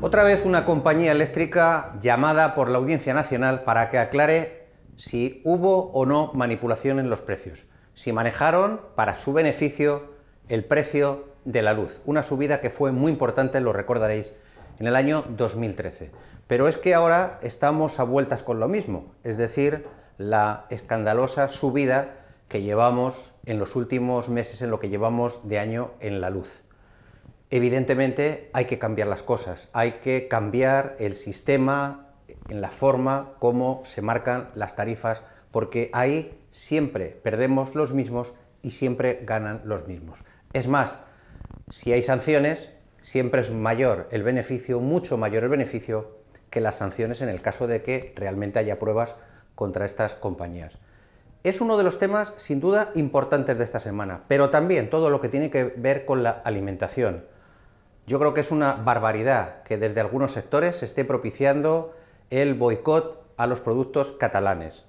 Otra vez una compañía eléctrica llamada por la Audiencia Nacional para que aclare si hubo o no manipulación en los precios, si manejaron para su beneficio el precio de la luz, una subida que fue muy importante, lo recordaréis, en el año 2013. Pero es que ahora estamos a vueltas con lo mismo, es decir, la escandalosa subida que llevamos en los últimos meses, en lo que llevamos de año en la luz. Evidentemente hay que cambiar las cosas, hay que cambiar el sistema en la forma como se marcan las tarifas, porque ahí siempre perdemos los mismos y siempre ganan los mismos. Es más, si hay sanciones, siempre es mayor el beneficio, mucho mayor el beneficio que las sanciones en el caso de que realmente haya pruebas contra estas compañías es uno de los temas sin duda importantes de esta semana, pero también todo lo que tiene que ver con la alimentación. Yo creo que es una barbaridad que desde algunos sectores se esté propiciando el boicot a los productos catalanes.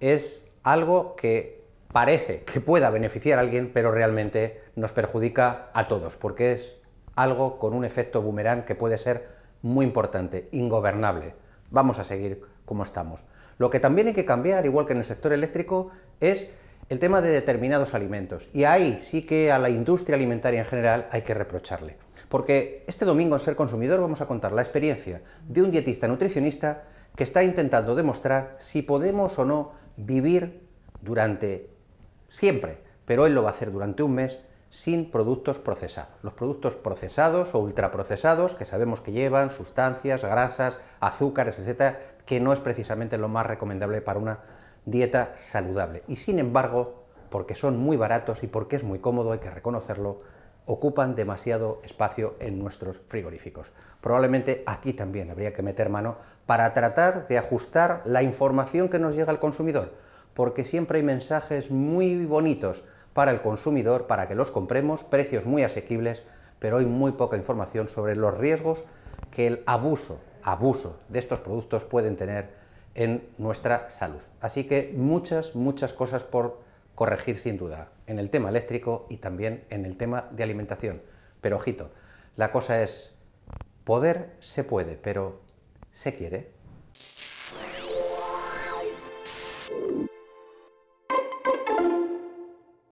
Es algo que parece que pueda beneficiar a alguien, pero realmente nos perjudica a todos, porque es algo con un efecto boomerang que puede ser muy importante, ingobernable. Vamos a seguir como estamos. Lo que también hay que cambiar, igual que en el sector eléctrico, es el tema de determinados alimentos. Y ahí sí que a la industria alimentaria en general hay que reprocharle. Porque este domingo en Ser Consumidor vamos a contar la experiencia de un dietista nutricionista que está intentando demostrar si podemos o no vivir durante siempre, pero él lo va a hacer durante un mes sin productos procesados. Los productos procesados o ultraprocesados, que sabemos que llevan sustancias, grasas, azúcares, etc., que no es precisamente lo más recomendable para una dieta saludable. Y sin embargo, porque son muy baratos y porque es muy cómodo, hay que reconocerlo, ocupan demasiado espacio en nuestros frigoríficos. Probablemente aquí también habría que meter mano para tratar de ajustar la información que nos llega al consumidor, porque siempre hay mensajes muy bonitos para el consumidor, para que los compremos, precios muy asequibles, pero hay muy poca información sobre los riesgos que el abuso abuso de estos productos pueden tener en nuestra salud. Así que muchas, muchas cosas por corregir sin duda en el tema eléctrico y también en el tema de alimentación. Pero ojito, la cosa es, poder se puede, pero ¿se quiere?